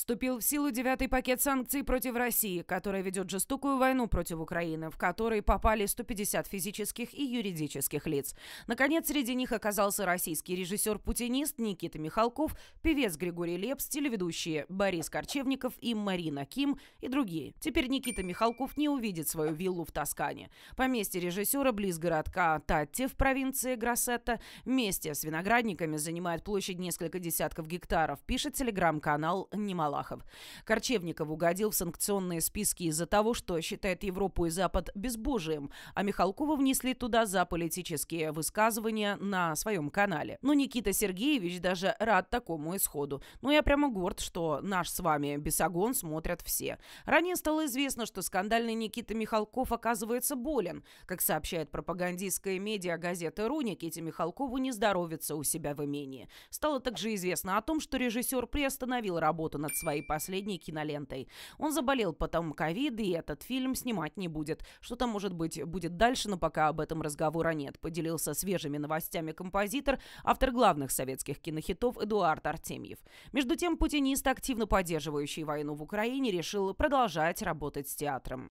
вступил в силу девятый пакет санкций против России, который ведет жестокую войну против Украины, в которой попали 150 физических и юридических лиц. Наконец, среди них оказался российский режиссер-путинист Никита Михалков, певец Григорий Лепс, телеведущие Борис Корчевников и Марина Ким и другие. Теперь Никита Михалков не увидит свою виллу в Тоскане. по Поместье режиссера близ городка Татти в провинции Гроссетто. Вместе с виноградниками занимает площадь несколько десятков гектаров, пишет телеграм-канал «Немало Малахов. Корчевников угодил в санкционные списки из-за того, что считает Европу и Запад безбожием, а Михалкова внесли туда за политические высказывания на своем канале. Но Никита Сергеевич даже рад такому исходу. Ну я прямо горд, что наш с вами Бесогон смотрят все. Ранее стало известно, что скандальный Никита Михалков оказывается болен. Как сообщает пропагандистская медиа газета «Ру», Никите Михалкову не здоровится у себя в имении. Стало также известно о том, что режиссер приостановил работу над своей последней кинолентой. Он заболел потом ковид, и этот фильм снимать не будет. Что там, может быть, будет дальше, но пока об этом разговора нет. Поделился свежими новостями композитор, автор главных советских кинохитов Эдуард Артемьев. Между тем, путинист, активно поддерживающий войну в Украине, решил продолжать работать с театром.